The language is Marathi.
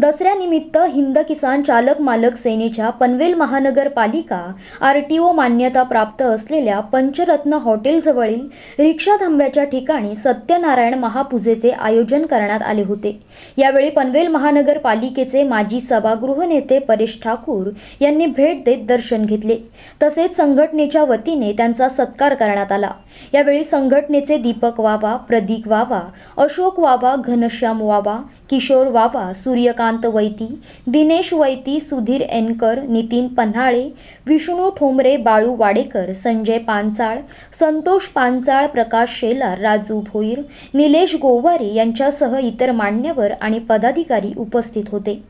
दसऱ्यानिमित्त हिंद किसान चालक मालक सेनेच्या पनवेल महानगरपालिका आर टी ओ मान्यता प्राप्त असलेल्या पंचरत्न हॉटेलजवळील रिक्षा थांब्याच्या ठिकाणी सत्यनारायण महापूजेचे आयोजन करण्यात आले होते यावेळी पनवेल महानगरपालिकेचे माजी सभागृह नेते परेश ठाकूर यांनी भेट देत दर्शन घेतले तसेच संघटनेच्या वतीने त्यांचा सत्कार करण्यात आला यावेळी संघटनेचे दीपक वाबा प्रदीप वाबा अशोक वाबा घनश्याम वाबा किशोर वावा, सूर्यकांत वैती दिनेश वैती सुधीर एनकर नितीन पन्हाळे विष्णू ठोमरे बाळू वाडेकर संजय पांचाळ संतोष पांचाळ प्रकाश शेलार राजू भोईर निलेश गोवारे यांच्यासह इतर मान्यवर आणि पदाधिकारी उपस्थित होते